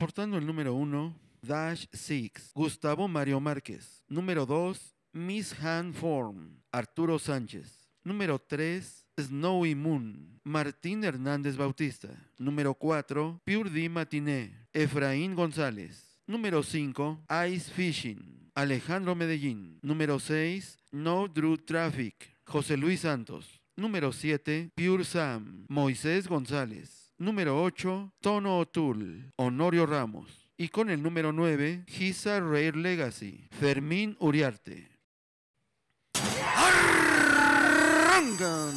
Portando el número 1, Dash 6, Gustavo Mario Márquez. Número 2, Miss Hand Form, Arturo Sánchez. Número 3, Snowy Moon, Martín Hernández Bautista. Número 4, Pure D Matiné, Efraín González. Número 5, Ice Fishing, Alejandro Medellín. Número 6, No Drew Traffic, José Luis Santos. Número 7, Pure Sam, Moisés González. Número 8, Tono O'Toole, Honorio Ramos. Y con el número 9, Giza Rare Legacy, Fermín Uriarte. ¡Arrancan!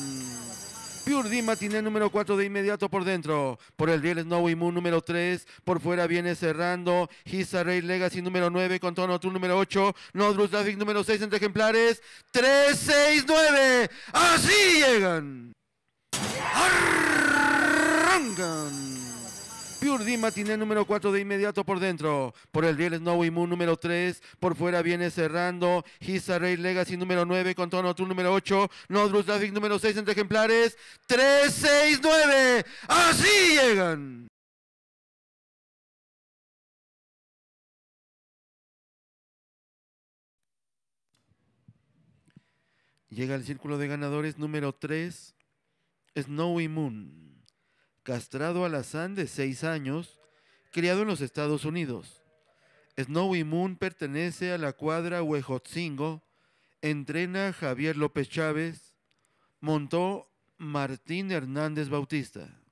Pure D Matiné número 4 de inmediato por dentro. Por el Real Snowy Moon número 3. Por fuera viene cerrando. Giza Rare Legacy número 9 con Tono O'Toole, número 8. Nodrus Traffic número 6 entre ejemplares. 3, 6, 9. Así llegan. Mangan. Pure tiene el número 4 de inmediato por dentro. Por el riel Snowy Moon número 3. Por fuera viene cerrando. Hisa Ray Legacy número 9. Con Tono Tool número 8. Nodrus Traffic número 6 entre ejemplares. 3, 6, 9. Así llegan. Llega el círculo de ganadores número 3. Snowy Moon castrado alazán de seis años, criado en los Estados Unidos. Snowy Moon pertenece a la cuadra Huejotzingo, entrena Javier López Chávez, montó Martín Hernández Bautista.